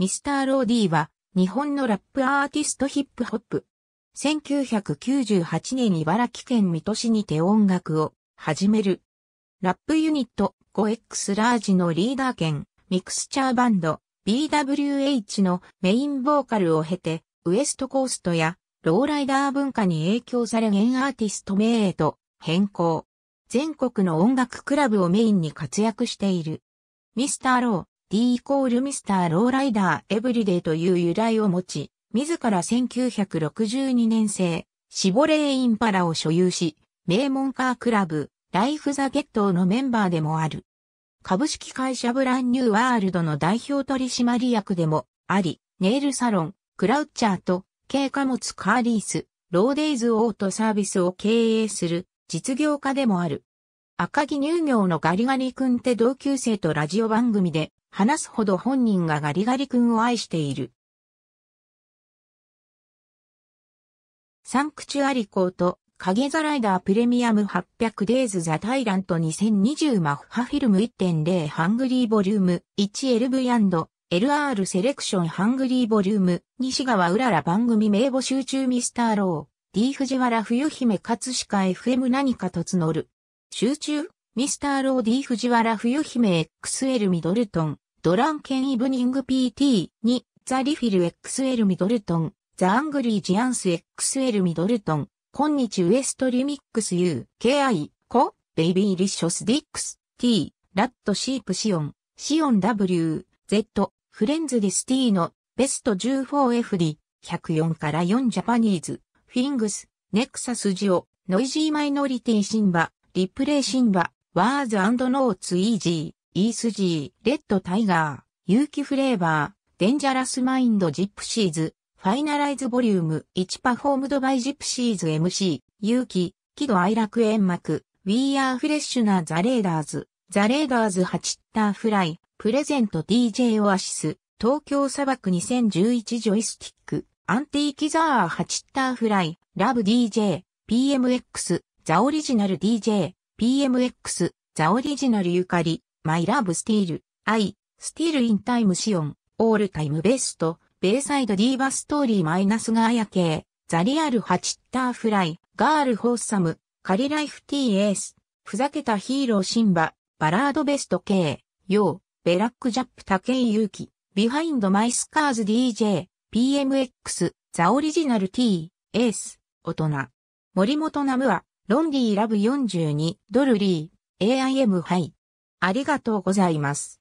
ミスターローディーは、日本のラップアーティストヒップホップ。1998年茨城県水戸市にて音楽を始める。ラップユニット 5X ラージのリーダー兼ミクスチャーバンド BWH のメインボーカルを経てウエストコーストやローライダー文化に影響され現アーティスト名へと変更。全国の音楽クラブをメインに活躍している。ミスターロー、D イコールミスターローライダーエブリデイという由来を持ち、自ら1962年生、シボレーインパラを所有し、名門カークラブ、ライフザゲットのメンバーでもある。株式会社ブランニューワールドの代表取締役でもあり、ネイルサロン、クラウッチャーと、軽貨物カーリース、ローデイズオートサービスを経営する実業家でもある。赤木乳業のガリガリ君って同級生とラジオ番組で話すほど本人がガリガリ君を愛している。サンクチュアリコーと影ザライダープレミアム8 0 0デイズザタイラント2020マッハフィルム1.0ハングリーボリューム 1LV&LR セレクションハングリーボリューム西川うらら番組名募集中ミスターロー D 藤原冬姫葛飾 FM 何かと募る集中、ミスターローディ藤原冬姫 XL ミドルトン、ドランケンイブニング PT に、ザリフィル XL ミドルトン、ザアングリージアンス XL ミドルトン、今日ウエストリミックス U、KI、コ、ベイビーリッショスディックス、T、ラットシープシオン、シオン W、Z、フレンズディス T のベスト 14FD、104から4ジャパニーズ、フィングス、ネクサスジオ、ノイジーマイノリティシンバ、リプレイシンバ、ワーズノーツイージー、イースジー、レッドタイガー、ーキフレーバー、デンジャラスマインドジップシーズ、ファイナライズボリューム1パフォームドバイジップシーズ MC、有機、喜怒哀楽円幕、ウィーアーフレッシュなザレーダーズ、ザレーダーズハチッターフライ、プレゼント DJ オアシス、東京砂漠2011ジョイスティック、アンティーキザーハチッターフライ、ラブ DJ、PMX、ザオリジナル DJ、PMX、ザオリジナルゆかり、マイラブスティール、アイ、スティールインタイムシオン、オールタイムベスト、ベイサイドディーバストーリーマイナスガーヤ系、ザリアルハチッターフライ、ガールホーサム、カリライフ TS、ふざけたヒーローシンバ、バラードベスト系、ヨー、ベラックジャップ竹井祐希、ビハインドマイスカーズ DJ、PMX、ザオリジナル T、エース、大人。森本ナムア、ロンディラブ42ドルリー AIM ハイ。ありがとうございます。